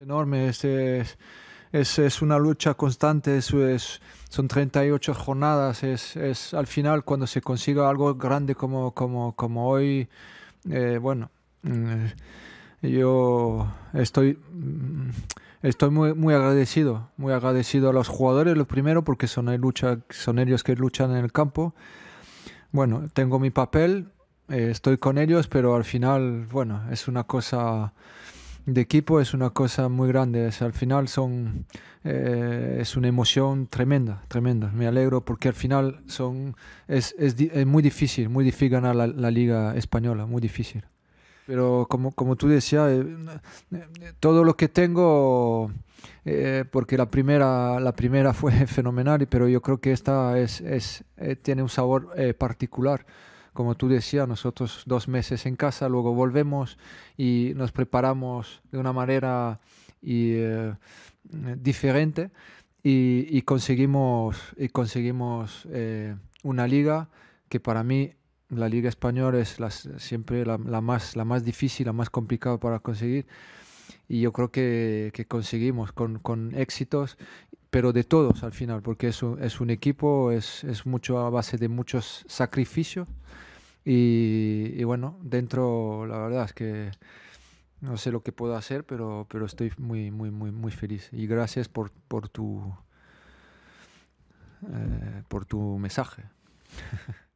Enorme, es, es, una lucha constante, es son 38 jornadas, es, al final cuando se consiga algo grande como, como, hoy, eh, bueno, mm, yo estoy, mm, estoy muy, muy agradecido, muy agradecido a los jugadores, lo primero porque son, lucha, son ellos que luchan en el campo. Bueno, tengo mi papel, eh, estoy con ellos, pero al final, bueno, es una cosa de equipo es una cosa muy grande. al final son, eh, es una emoción tremenda, tremenda. Me alegro porque al final son, es, es, muy difícil, muy difícil ganar la, liga española, muy difícil. Pero como, como tú decías, eh, todo lo que tengo, eh, porque la primera, la primera fue fenomenal, pero yo creo que esta es, es tiene un sabor particular como tú decías, nosotros dos meses en casa, luego volvemos y nos preparamos de una manera y, eh, diferente y, conseguimos, y conseguimos eh, una liga que para mí la liga española es siempre la, más, la más difícil, la más complicada para conseguir y yo creo que, conseguimos con, éxitos, pero de todos al final, porque es un, es un equipo, es, es mucho a base de muchos sacrificios y, bueno, dentro la verdad es que no sé lo que puedo hacer, pero, pero estoy muy, muy, muy, muy feliz. Y gracias por, por tu, eh, por tu mensaje.